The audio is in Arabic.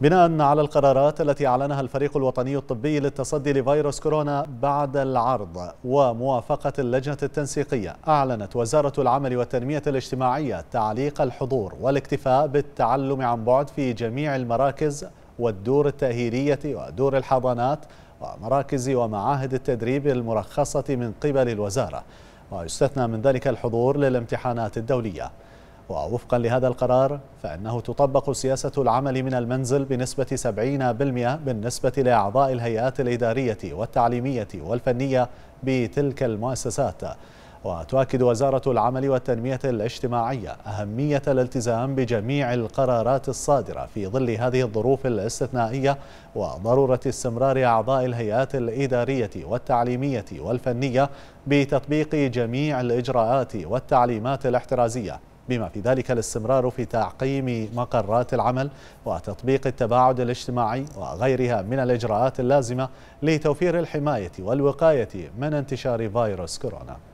بناء على القرارات التي أعلنها الفريق الوطني الطبي للتصدي لفيروس كورونا بعد العرض وموافقة اللجنة التنسيقية أعلنت وزارة العمل والتنمية الاجتماعية تعليق الحضور والاكتفاء بالتعلم عن بعد في جميع المراكز والدور التأهيلية ودور الحضانات ومراكز ومعاهد التدريب المرخصة من قبل الوزارة ويستثنى من ذلك الحضور للامتحانات الدولية ووفقا لهذا القرار فإنه تطبق سياسة العمل من المنزل بنسبة 70% بالنسبة لأعضاء الهيئات الإدارية والتعليمية والفنية بتلك المؤسسات وتؤكد وزارة العمل والتنمية الاجتماعية أهمية الالتزام بجميع القرارات الصادرة في ظل هذه الظروف الاستثنائية وضرورة استمرار أعضاء الهيئات الإدارية والتعليمية والفنية بتطبيق جميع الإجراءات والتعليمات الاحترازية بما في ذلك الاستمرار في تعقيم مقرات العمل وتطبيق التباعد الاجتماعي وغيرها من الإجراءات اللازمة لتوفير الحماية والوقاية من انتشار فيروس كورونا